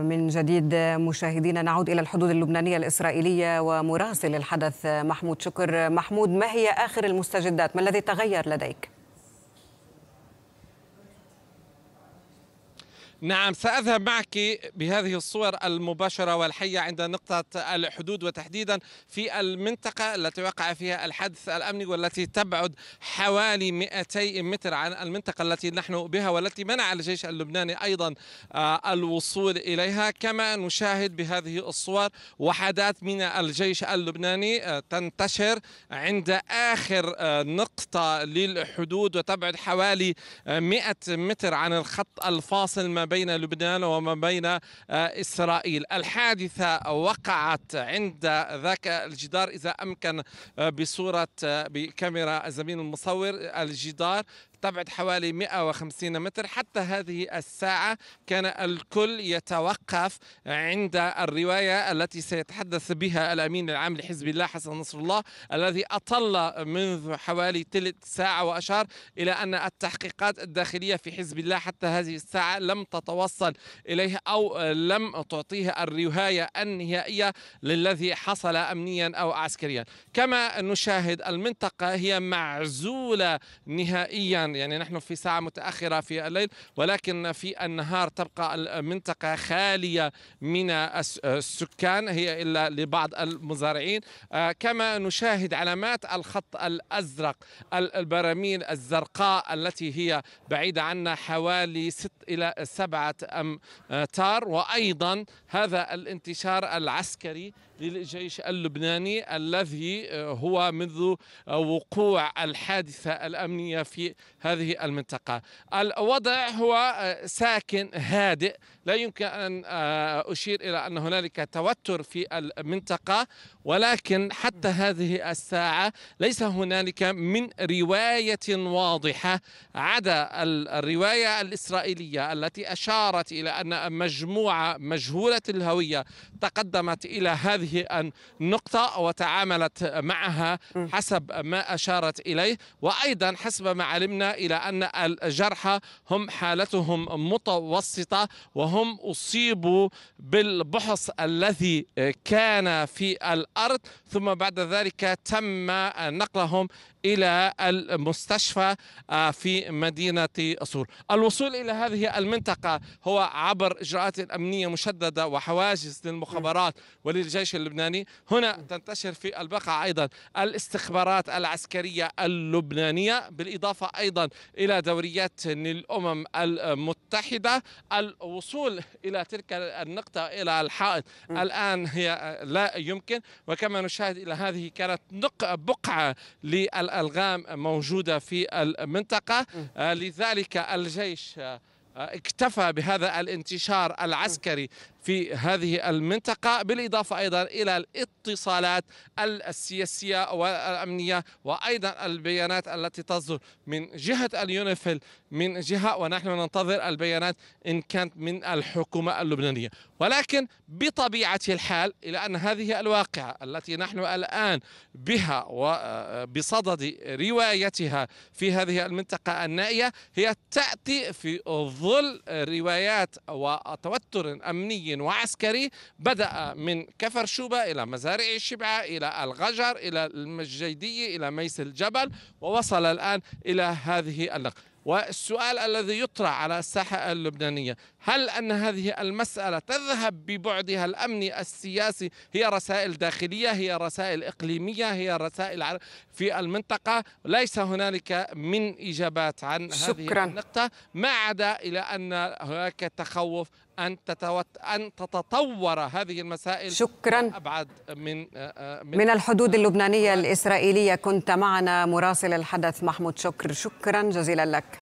من جديد مشاهدينا نعود إلى الحدود اللبنانية الإسرائيلية ومراسل الحدث محمود شكر محمود ما هي آخر المستجدات ما الذي تغير لديك؟ نعم سأذهب معك بهذه الصور المباشرة والحية عند نقطة الحدود وتحديدا في المنطقة التي وقع فيها الحدث الأمني والتي تبعد حوالي 200 متر عن المنطقة التي نحن بها والتي منع الجيش اللبناني أيضا آه، الوصول إليها كما نشاهد بهذه الصور وحدات من الجيش اللبناني آه، تنتشر عند آخر آه، نقطة للحدود وتبعد حوالي 100 متر عن الخط الفاصل ما بين بين لبنان وما بين آه، إسرائيل الحادثة وقعت عند ذاك الجدار إذا أمكن آه، بصورة آه، بكاميرا الزميل المصور الجدار تبعد حوالي 150 متر حتى هذه الساعة كان الكل يتوقف عند الرواية التي سيتحدث بها الأمين العام لحزب الله حسن نصر الله الذي أطل منذ حوالي ثلث ساعة وأشار إلى أن التحقيقات الداخلية في حزب الله حتى هذه الساعة لم تتوصل إليه أو لم تعطيه الرواية النهائية للذي حصل أمنيا أو عسكريا كما نشاهد المنطقة هي معزولة نهائيا يعني نحن في ساعة متأخرة في الليل ولكن في النهار تبقى المنطقة خالية من السكان هي إلا لبعض المزارعين آه، كما نشاهد علامات الخط الأزرق البراميل الزرقاء التي هي بعيدة عنا حوالي 6 إلى 7 أمتار آه، وأيضا هذا الانتشار العسكري للجيش اللبناني الذي آه، هو منذ آه، وقوع الحادثة الأمنية في هذه المنطقة الوضع هو آه، ساكن هادئ لا يمكن أن أشير إلى أن هنالك توتر في المنطقة ولكن حتى هذه الساعة ليس هنالك من رواية واضحة عدا الرواية الإسرائيلية التي أشارت إلى أن مجموعة مجهولة الهوية تقدمت إلى هذه هذه النقطة وتعاملت معها حسب ما أشارت إليه وأيضا حسب ما علمنا إلى أن الجرحى هم حالتهم متوسطة وهم أصيبوا بالبحص الذي كان في الأرض ثم بعد ذلك تم نقلهم إلى المستشفى آه، في مدينة أسور الوصول إلى هذه المنطقة هو عبر إجراءات أمنية مشددة وحواجز للمخابرات وللجيش الجيش اللبناني هنا تنتشر في البقعة أيضا الاستخبارات العسكرية اللبنانية بالإضافة أيضا إلى دوريات للأمم المتحدة الوصول إلى تلك النقطة إلى الحائط الآن هي لا يمكن وكما نشاهد إلى هذه كانت بقعة للألغام موجودة في المنطقة لذلك الجيش اكتفى بهذا الانتشار العسكري في هذه المنطقة بالإضافة أيضا إلى الاتصالات السياسية والأمنية وأيضا البيانات التي تصدر من جهة اليونيفيل من جهة ونحن ننتظر البيانات إن كانت من الحكومة اللبنانية ولكن بطبيعة الحال إلى أن هذه الواقعة التي نحن الآن بها وبصدد روايتها في هذه المنطقة النائية هي تأتي في ظل روايات وتوتر أمني وعسكري بدأ من كفر شوبة إلى مزارع الشبعة إلى الغجر إلى المجيدية إلى ميس الجبل ووصل الآن إلى هذه اللقاء والسؤال الذي يطرح على الساحة اللبنانية هل أن هذه المسألة تذهب ببعدها الأمني السياسي هي رسائل داخلية هي رسائل إقليمية هي رسائل في المنطقة ليس هنالك من إجابات عن شكرا. هذه النقطة ما عدا إلى أن هناك تخوف أن تتوت... أن تتطور هذه المسائل شكرا أبعد من من, من الحدود اللبنانية الإسرائيلية كنت معنا مراسل الحدث محمود شكر شكرا جزيلا لك